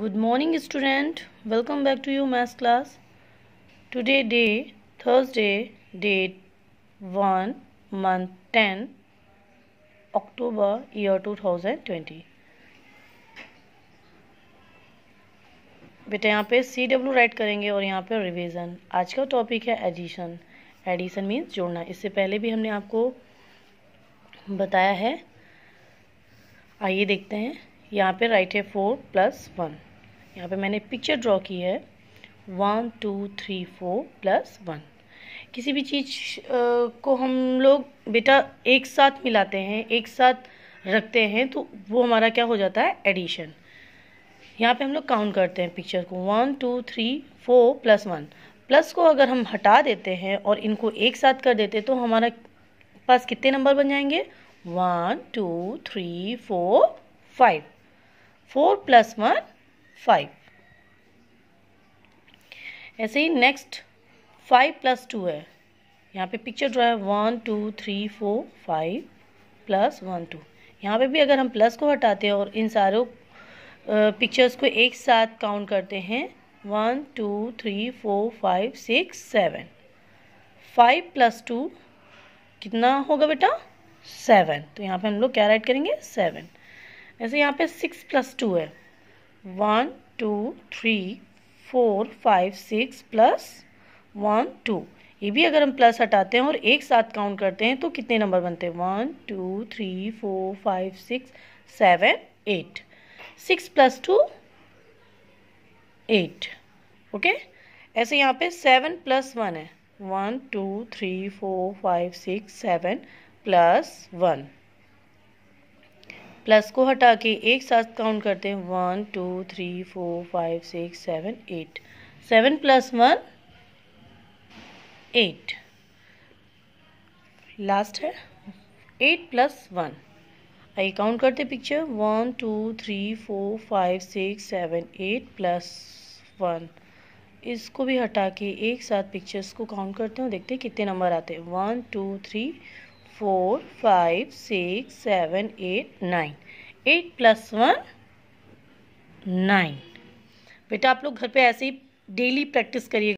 Good morning student welcome back to you maths class today day Thursday date one month ten October year two thousand twenty बेटा यहाँ पे C W right करेंगे और यहाँ पे revision. आज का टॉपिक है एडिशन एडिशन मीन्स जोड़ना इससे पहले भी हमने आपको बताया है आइए देखते हैं यहाँ पे राइट है फोर प्लस वन यहाँ पे मैंने पिक्चर ड्रॉ की है one two three four plus one किसी भी चीज़ को हम लोग बेटा एक साथ मिलाते हैं एक साथ रखते हैं तो वो हमारा क्या हो जाता है एडिशन यहाँ पे हम लोग काउंट करते हैं पिक्चर को one two three four plus one plus को अगर हम हटा देते हैं और इनको एक साथ कर देते तो हमारा पास कितने नंबर बन जाएंगे one two three four five four plus one five ऐसे ही नेक्स्ट फाइव प्लस टू है यहाँ पे पिक्चर ड्रा है one two three four five plus one two यहाँ पे भी अगर हम प्लस को हटाते हैं और इन सारों पिक्चर्स को एक साथ काउंट करते हैं one two three four five six seven five plus two कितना होगा बेटा सेवन तो यहाँ पे हम लोग क्या राइट करेंगे सेवन ऐसे यहाँ पे सिक्स प्लस टू है one two three four five six plus one two ये भी अगर हम प्लस हटाते हैं और एक साथ काउंट करते हैं तो कितने नंबर बनते हैं one two three four five six seven eight six plus two eight okay ऐसे यहाँ पे सेवन प्लस वन है one two three four five six seven plus one plus को हटा के एक साथ काउंट करते हैं one two three four five six seven eight seven plus one eight last है एट प्लस वन आइए काउंट करते picture one two three four five six seven eight plus one इसको भी हटा के एक साथ पिक्चर्स को काउंट करते हैं देखते हैं कितने नंबर आते हैं one two three four five six seven eight nine eight plus one nine बेटा आप लोग घर पे ऐसे ही डेली प्रैक्टिस करिएगा